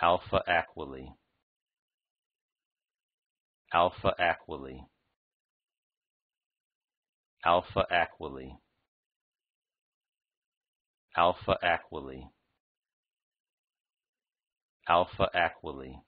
Alpha Aquilae Alpha Aquilae Alpha Aquilae Alpha Aquilae Alpha Aquilae